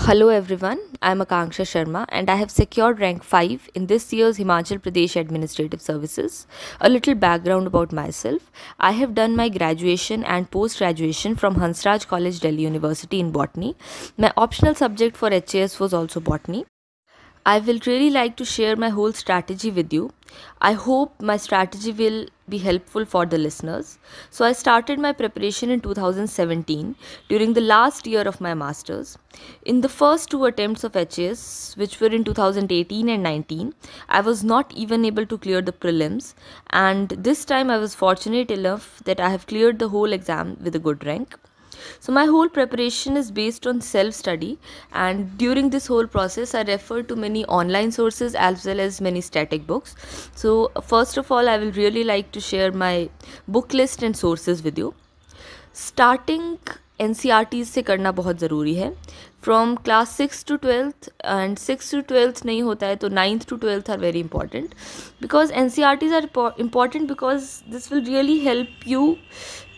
Hello everyone, I am Akanksha Sharma and I have secured rank 5 in this year's Himachal Pradesh Administrative Services. A little background about myself. I have done my graduation and post-graduation from Hansraj College Delhi University in Botany. My optional subject for HAS was also Botany. I will really like to share my whole strategy with you. I hope my strategy will be helpful for the listeners. So, I started my preparation in 2017 during the last year of my masters. In the first two attempts of HS, which were in 2018 and 19, I was not even able to clear the prelims, and this time I was fortunate enough that I have cleared the whole exam with a good rank. So my whole preparation is based on self-study and during this whole process I refer to many online sources as well as many static books. So first of all I will really like to share my book list and sources with you. Starting NCRT से करना बहुत ज़रूरी है from class six to twelfth and six to twelfth नहीं होता है तो ninth to twelfth are very important because N C R Ts are important because this will really help you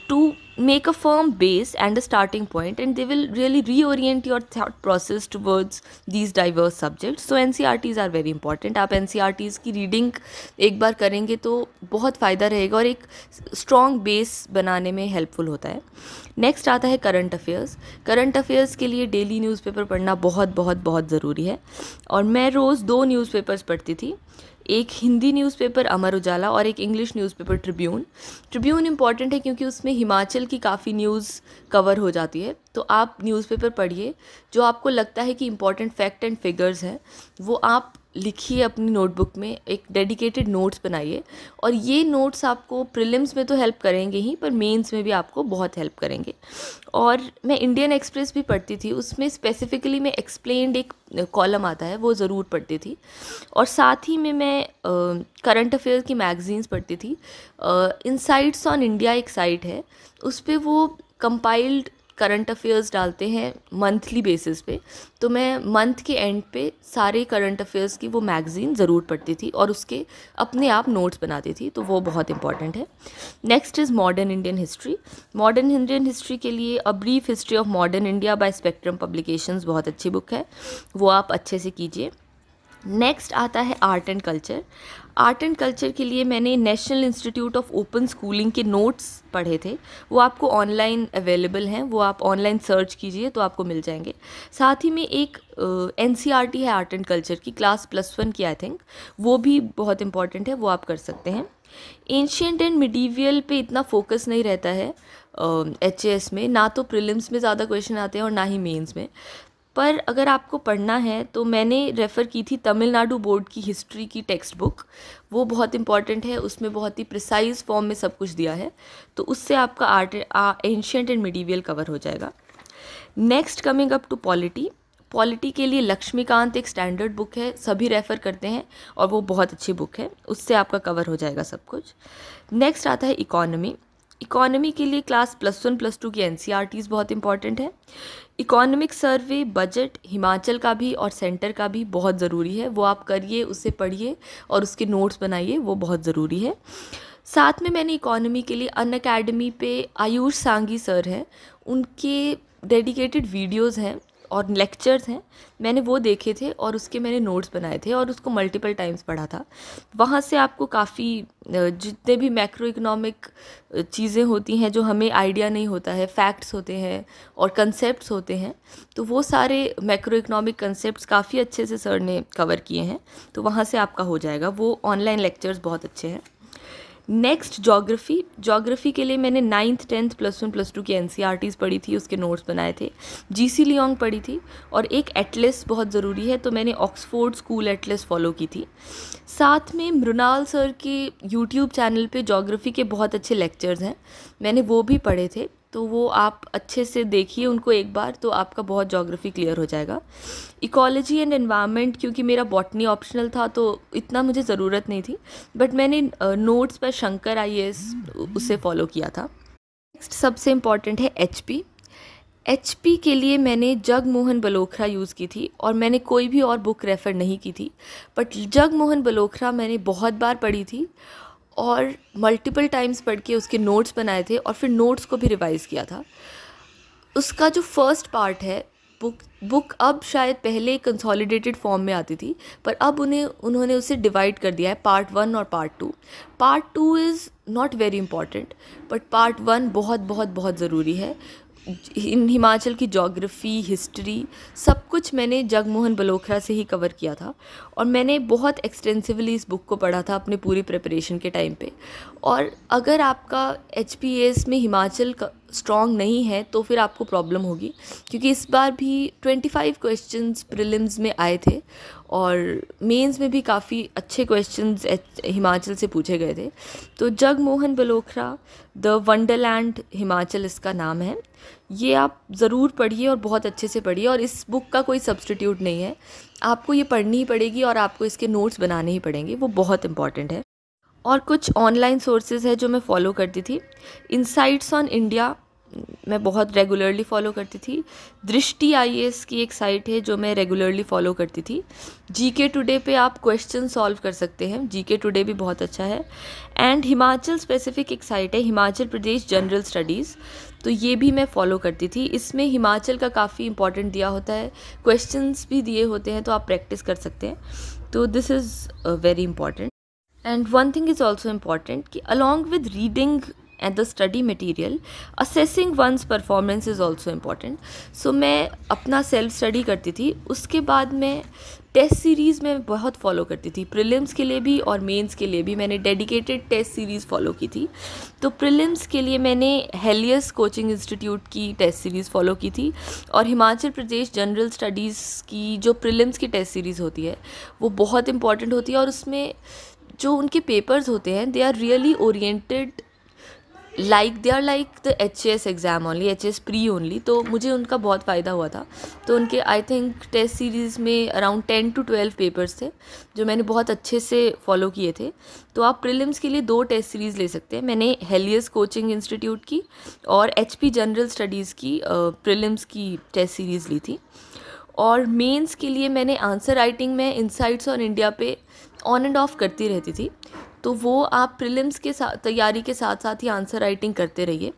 to make a firm base and a starting point and they will really reorient your thought process towards these diverse subjects so ncrts are very important aap ncrts ki reading ek bar karenge to bahut fayda rahega aur ek strong base banane mein helpful hota hai next aata hai current affairs current affairs ke liye daily newspaper padhna bahut bahut bahut zaruri hai aur main roz do newspapers padhti thi एक Hindi newspaper अमर उजाला और एक English newspaper Tribune Tribune important है क्योंकि उसमें हिमाचल की काफ़ी news cover हो जाती है तो आप न्यूज़पेपर पढ़िए जो आपको लगता है कि इम्पॉर्टेंट फैक्ट एंड फिगर्स हैं वो आप लिखिए अपनी नोटबुक में एक डेडिकेटेड नोट्स बनाइए और ये नोट्स आपको प्रिलिम्स में तो हेल्प करेंगे ही पर मेंस में भी आपको बहुत हेल्प करेंगे और मैं इंडियन एक्सप्रेस भी पढ़ती थी उसमें स्पेसिफिकली मैं एक्सप्लेन एक कॉलम आता है वो ज़रूर पढ़ती थी और साथ ही में मैं करंट अफेयर की मैगजीन्स पढ़ती थी इनसाइट्स ऑन इंडिया एक साइट है उस पर वो कंपाइल्ड करंट अफेयर्स डालते हैं मंथली बेसिस पे तो मैं मंथ के एंड पे सारे करंट अफेयर्स की वो मैगज़ीन ज़रूर पढ़ती थी और उसके अपने आप नोट्स बनाती थी तो वो बहुत इंपॉर्टेंट है next is modern Indian history modern Indian history के लिए a brief history of modern India by Spectrum publications बहुत अच्छी बुक है वो आप अच्छे से कीजिए नेक्स्ट आता है art and culture art and culture के लिए मैंने national institute of open schooling के नोट्स पढ़े थे वो आपको ऑनलाइन अवेलेबल हैं वो आप ऑनलाइन सर्च कीजिए तो आपको मिल जाएंगे साथ ही में एक एन uh, e है आर्ट एंड कल्चर की क्लास प्लस वन की आई थिंक वो भी बहुत इंपॉर्टेंट है वो आप कर सकते हैं एंशियंट एंड मिडीवियल पे इतना फोकस नहीं रहता है एच uh, में ना तो प्रिलिम्स में ज़्यादा क्वेश्चन आते हैं और ना ही मेंस में पर अगर आपको पढ़ना है तो मैंने रेफ़र की थी तमिलनाडु बोर्ड की हिस्ट्री की टेक्स्ट बुक वो बहुत इंपॉर्टेंट है उसमें बहुत ही प्रिसाइज फॉर्म में सब कुछ दिया है तो उससे आपका art ancient and medieval cover हो जाएगा next coming up to polity polity के लिए लक्ष्मीकांत एक स्टैंडर्ड बुक है सभी रेफ़र करते हैं और वो बहुत अच्छी बुक है उससे आपका कवर हो जाएगा सब कुछ नेक्स्ट आता है इकोनॉमी इकोनॉमी के लिए class plus one plus two की एन e बहुत इंपॉर्टेंट है इकोनॉमिक सर्वे बजट हिमाचल का भी और सेंटर का भी बहुत ज़रूरी है वो आप करिए उसे पढ़िए और उसके नोट्स बनाइए वो बहुत ज़रूरी है साथ में मैंने इकोनॉमी के लिए अन अकेडमी पे आयुष सांगी सर हैं उनके डेडिकेटेड वीडियोस हैं और लेक्चर्स हैं मैंने वो देखे थे और उसके मैंने नोट्स बनाए थे और उसको मल्टीपल टाइम्स पढ़ा था वहाँ से आपको काफ़ी जितने भी मैक्रो इकोनॉमिक चीज़ें होती हैं जो हमें आइडिया नहीं होता है फैक्ट्स होते हैं और कंसेप्ट होते हैं तो वो सारे मैक्रो इकोनॉमिक कंसेप्ट काफ़ी अच्छे से सर ने कवर किए हैं तो वहाँ से आपका हो जाएगा वो ऑनलाइन लेक्चर्स बहुत अच्छे हैं नेक्स्ट जोग्राफ़ी जोग्राफ़ी के लिए मैंने ninth tenth plus one plus two की एन e पढ़ी थी उसके नोट्स बनाए थे जी सी लियोंग पढ़ी थी और एक एटलेस बहुत ज़रूरी है तो मैंने ऑक्सफोर्ड स्कूल एटलेस फॉलो की थी साथ में मृणाल सर के यूट्यूब चैनल पे जोग्राफ़ी के बहुत अच्छे लेक्चर्स हैं मैंने वो भी पढ़े थे तो वो आप अच्छे से देखिए उनको एक बार तो आपका बहुत जोग्राफ़ी क्लियर हो जाएगा इकोलॉजी एंड एनवायरनमेंट क्योंकि मेरा बॉटनी ऑप्शनल था तो इतना मुझे ज़रूरत नहीं थी बट मैंने नोट्स पर शंकर आई उसे फॉलो किया था नेक्स्ट सबसे इम्पॉर्टेंट है एच पी एच पी के लिए मैंने जगमोहन बलोखरा यूज़ की थी और मैंने कोई भी और बुक रेफ़र नहीं की थी बट जगमोहन बलोखरा मैंने बहुत बार पढ़ी थी और मल्टीपल टाइम्स पढ़ के उसके नोट्स बनाए थे और फिर नोट्स को भी रिवाइज़ किया था उसका जो फर्स्ट पार्ट है बुक बुक अब शायद पहले कंसोलिडेटेड फॉर्म में आती थी पर अब उन्हें उन्होंने उसे डिवाइड कर दिया है पार्ट वन और part two part two is not very important but part one बहुत बहुत बहुत ज़रूरी है इन हिमाचल की जोग्राफ़ी हिस्ट्री सब कुछ मैंने जगमोहन बलोखरा से ही कवर किया था और मैंने बहुत एक्सटेंसिवली इस बुक को पढ़ा था अपने पूरी प्रिपरेशन के टाइम पे और अगर आपका एच में हिमाचल का स्ट्रॉन्ग नहीं है तो फिर आपको प्रॉब्लम होगी क्योंकि इस बार भी 25 क्वेश्चंस प्रिलिम्स में आए थे और मेंस में भी काफ़ी अच्छे क्वेश्चंस हिमाचल से पूछे गए थे तो जगमोहन बलोखरा द वंडरलैंड हिमाचल इसका नाम है ये आप ज़रूर पढ़िए और बहुत अच्छे से पढ़िए और इस बुक का कोई सब्सटीट्यूट नहीं है आपको ये पढ़नी ही पड़ेगी और आपको इसके नोट्स बनाने ही पड़ेंगे वो बहुत इंपॉर्टेंट है और कुछ ऑनलाइन सोर्सेज है जो मैं फॉलो करती थी इनसाइट्स ऑन इंडिया मैं बहुत रेगुलरली फॉलो करती थी दृष्टि आई की एक साइट है जो मैं रेगुलरली फॉलो करती थी जी के टुडे पर आप क्वेश्चन सॉल्व कर सकते हैं जी के टुडे भी बहुत अच्छा है एंड हिमाचल स्पेसिफिक एक साइट है हिमाचल प्रदेश जनरल स्टडीज़ तो ये भी मैं फॉलो करती थी इसमें हिमाचल का काफ़ी इंपॉर्टेंट दिया होता है क्वेश्चन भी दिए होते हैं तो आप प्रैक्टिस कर सकते हैं तो this is very important and one thing is also important कि along with reading and the study material assessing one's performance is also important so मैं अपना सेल्फ स्टडी करती थी उसके बाद मैं टेस्ट सीरीज़ में बहुत फॉलो करती थी प्रिलिम्स के लिए भी और मेंस के लिए भी मैंने डेडिकेटेड टेस्ट सीरीज़ फॉलो की थी तो प्रिलिम्स के लिए मैंने हेलियस कोचिंग इंस्टीट्यूट की टेस्ट सीरीज़ फॉलो की थी और हिमाचल प्रदेश जनरल स्टडीज़ की जो प्रिलिम्स की टेस्ट सीरीज़ होती है वो बहुत इंपॉर्टेंट होती है और उसमें जो उनके पेपर्स होते हैं they are really oriented like they are like the H S exam only H S pre only तो मुझे उनका बहुत फ़ायदा हुआ था तो उनके आई थिंक टेस्ट सीरीज़ में around ten to twelve papers थे जो मैंने बहुत अच्छे से फॉलो किए थे तो आप प्रिलिम्स के लिए दो टेस्ट सीरीज़ ले सकते हैं मैंने हेलियस कोचिंग इंस्टीट्यूट की और एच पी जनरल स्टडीज़ की प्रिलिम्स की टेस्ट सीरीज़ ली थी और मेंस के लिए मैंने आंसर राइटिंग में इंसाइट्स ऑन इंडिया पे ऑन एंड ऑफ करती रहती थी तो वो आप प्रिलिम्स के साथ तैयारी के साथ साथ ही आंसर राइटिंग करते रहिए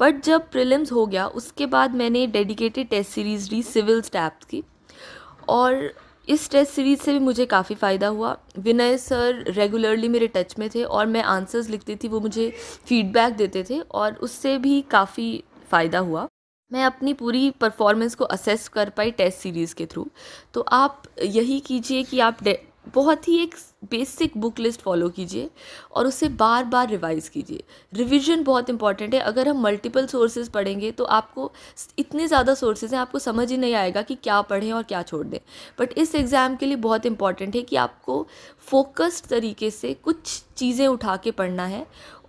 बट जब प्रिलिम्स हो गया उसके बाद मैंने डेडिकेटेड टेस्ट सीरीज़ ली सिविल स्टैप्स की और इस टेस्ट सीरीज़ से भी मुझे काफ़ी फ़ायदा हुआ विनय सर रेगुलरली मेरे टच में थे और मैं आंसर्स लिखती थी वो मुझे फीडबैक देते थे और उससे भी काफ़ी फ़ायदा हुआ मैं अपनी पूरी परफॉर्मेंस को असेस कर पाई टेस्ट सीरीज़ के थ्रू तो आप यही कीजिए कि आप बहुत ही एक बेसिक बुक लिस्ट फॉलो कीजिए और उसे बार बार रिवाइज़ कीजिए रिवीजन बहुत इंपॉर्टेंट है अगर हम मल्टीपल सोर्सेज पढ़ेंगे तो आपको इतने ज़्यादा सोर्सेज हैं आपको समझ ही नहीं आएगा कि क्या पढ़ें और क्या छोड़ दें बट इस एग्ज़ाम के लिए बहुत इंपॉर्टेंट है कि आपको फोकस्ड तरीके से कुछ चीज़ें उठा के पढ़ना है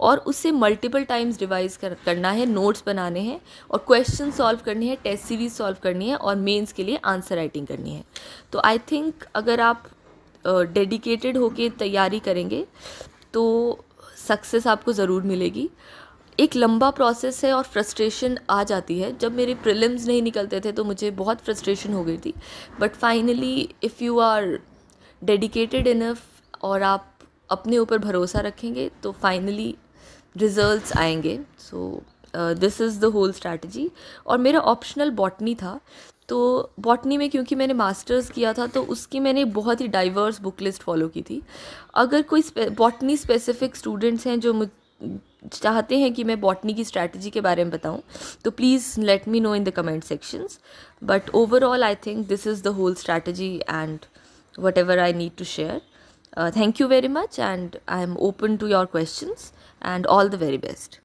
और उससे मल्टीपल टाइम्स रिवाइज कर, करना है नोट्स बनाने हैं और क्वेश्चन सॉल्व करने हैं टेस्ट सीरीज सॉल्व करनी है और मेंस के लिए आंसर राइटिंग करनी है तो आई थिंक अगर आप डेडिकेटेड होके तैयारी करेंगे तो सक्सेस आपको ज़रूर मिलेगी एक लंबा प्रोसेस है और फ्रस्ट्रेशन आ जाती है जब मेरे प्रिलिम्स नहीं निकलते थे तो मुझे बहुत फ्रस्ट्रेशन हो गई थी but finally if you are dedicated enough और आप अपने ऊपर भरोसा रखेंगे तो फाइनली रिजल्ट्स आएंगे so this is the whole strategy और मेरा ऑप्शनल बॉटनी था तो बॉटनी में क्योंकि मैंने मास्टर्स किया था तो उसकी मैंने बहुत ही डाइवर्स बुक लिस्ट फॉलो की थी अगर कोई बॉटनी स्पेसिफिक स्टूडेंट्स हैं जो मुझ चाहते हैं कि मैं बॉटनी की स्ट्रैटेजी के बारे में बताऊं तो please let me know in the comment sections but overall I think this is the whole strategy and whatever I need to share thank you very much and I am open to your question and all the very best